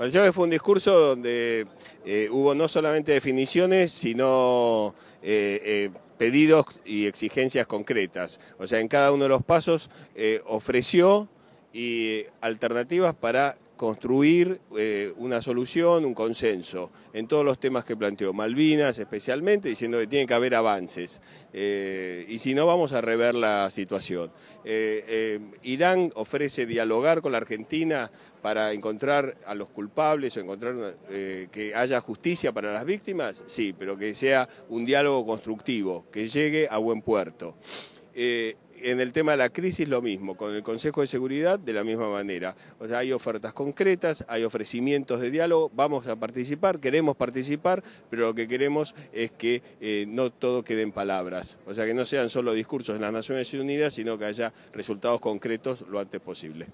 Pareció que fue un discurso donde eh, hubo no solamente definiciones, sino eh, eh, pedidos y exigencias concretas. O sea, en cada uno de los pasos ofreció y alternativas para construir eh, una solución, un consenso en todos los temas que planteó, Malvinas especialmente, diciendo que tiene que haber avances eh, y si no vamos a rever la situación. Eh, Irán ofrece dialogar con la Argentina para encontrar a los culpables o encontrar que haya justicia para las víctimas, sí, pero que sea un diálogo constructivo, que llegue a buen puerto en el tema de la crisis lo mismo, con el Consejo de Seguridad de la misma manera. O sea, hay ofertas concretas, hay ofrecimientos de diálogo, vamos a participar, queremos participar, pero lo que queremos es que eh, no todo quede en palabras. O sea, que no sean solo discursos en las Naciones Unidas, sino que haya resultados concretos lo antes posible.